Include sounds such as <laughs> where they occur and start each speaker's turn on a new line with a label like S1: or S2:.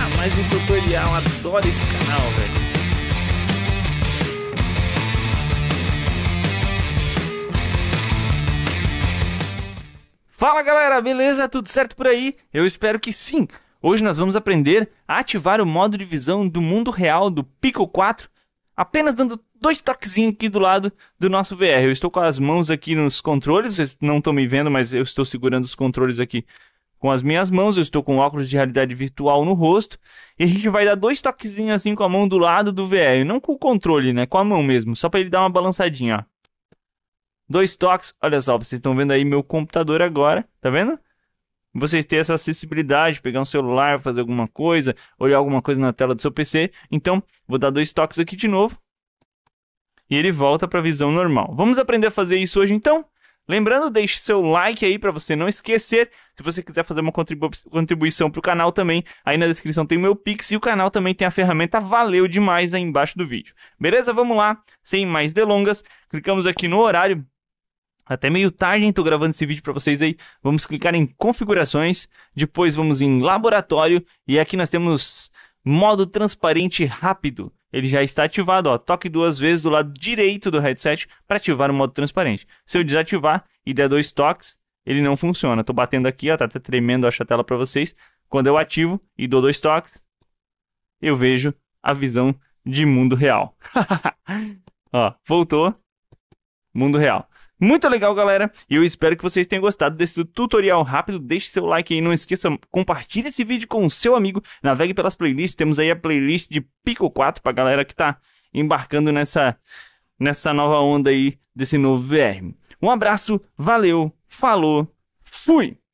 S1: Ah, mais um tutorial, adoro esse canal, velho. Fala galera, beleza? Tudo certo por aí? Eu espero que sim! Hoje nós vamos aprender a ativar o modo de visão do mundo real do Pico 4, apenas dando dois toquezinhos aqui do lado do nosso VR. Eu estou com as mãos aqui nos controles, vocês não estão me vendo, mas eu estou segurando os controles aqui com as minhas mãos, eu estou com óculos de realidade virtual no rosto, e a gente vai dar dois toquezinhos assim com a mão do lado do VR, não com o controle, né, com a mão mesmo, só para ele dar uma balançadinha, ó. Dois toques, olha só, vocês estão vendo aí meu computador agora, tá vendo? Vocês têm essa acessibilidade, pegar um celular, fazer alguma coisa, olhar alguma coisa na tela do seu PC. Então, vou dar dois toques aqui de novo. E ele volta para a visão normal. Vamos aprender a fazer isso hoje então? Lembrando, deixe seu like aí para você não esquecer. Se você quiser fazer uma contribu contribuição para o canal também, aí na descrição tem o meu Pix e o canal também tem a ferramenta Valeu Demais aí embaixo do vídeo. Beleza? Vamos lá, sem mais delongas. Clicamos aqui no horário. Até meio tarde, hein? Tô gravando esse vídeo para vocês aí. Vamos clicar em configurações, depois vamos em laboratório e aqui nós temos modo transparente rápido ele já está ativado. Ó. Toque duas vezes do lado direito do headset para ativar o modo transparente. Se eu desativar e der dois toques, ele não funciona. Estou batendo aqui, ó, tá até tremendo acho, a tela para vocês. Quando eu ativo e dou dois toques, eu vejo a visão de mundo real. <laughs> ó, voltou, mundo real. Muito legal, galera. E eu espero que vocês tenham gostado desse tutorial rápido. Deixe seu like aí, não esqueça, compartilhe esse vídeo com o seu amigo. Navegue pelas playlists. Temos aí a playlist de Pico 4 pra galera que tá embarcando nessa, nessa nova onda aí desse novo VR. Um abraço, valeu, falou, fui!